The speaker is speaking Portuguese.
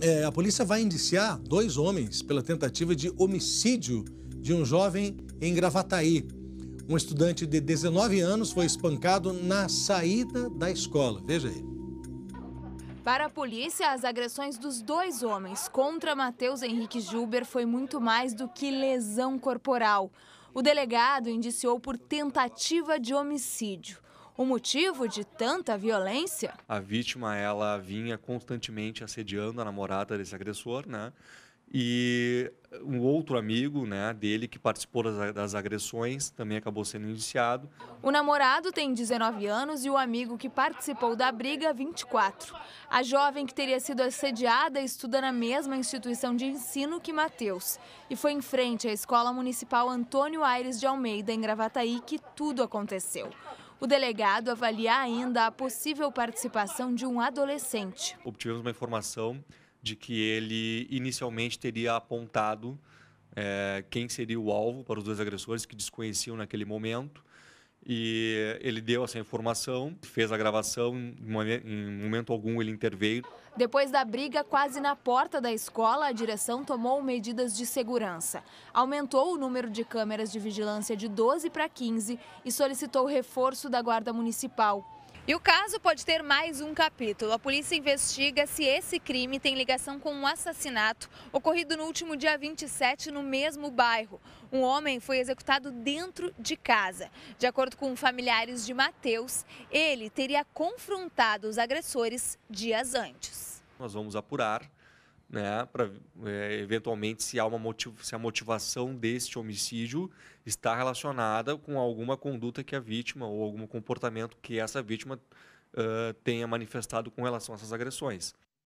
é, a polícia vai indiciar dois homens pela tentativa de homicídio de um jovem em Gravataí. Um estudante de 19 anos foi espancado na saída da escola. Veja aí. Para a polícia, as agressões dos dois homens contra Matheus Henrique Gilber foi muito mais do que lesão corporal. O delegado indiciou por tentativa de homicídio. O motivo de tanta violência? A vítima ela vinha constantemente assediando a namorada desse agressor, né? E um outro amigo né, dele que participou das, das, agressões também acabou sendo indiciado. O namorado tem 19 anos e o amigo que participou da briga, 24. A jovem que teria sido assediada estuda na mesma instituição de ensino que Matheus. E foi em frente à Escola Municipal Antônio Aires de Almeida, em Gravataí, que tudo aconteceu. O delegado avalia ainda a possível participação de um adolescente. Obtivemos uma informação de que ele inicialmente teria apontado é, quem seria o alvo para os dois agressores que desconheciam naquele momento. E ele deu essa informação, fez a gravação, em momento algum ele interveio. Depois da briga quase na porta da escola, a direção tomou medidas de segurança. Aumentou o número de câmeras de vigilância de 12 para 15 e solicitou reforço da Guarda Municipal. E o caso pode ter mais um capítulo. A polícia investiga se esse crime tem ligação com um assassinato ocorrido no último dia 27 no mesmo bairro. Um homem foi executado dentro de casa. De acordo com familiares de Mateus, ele teria confrontado os agressores dias antes. Nós vamos apurar né, para é, eventualmente se há uma motiv se a motivação deste homicídio está relacionada com alguma conduta que a vítima ou algum comportamento que essa vítima uh, tenha manifestado com relação a essas agressões.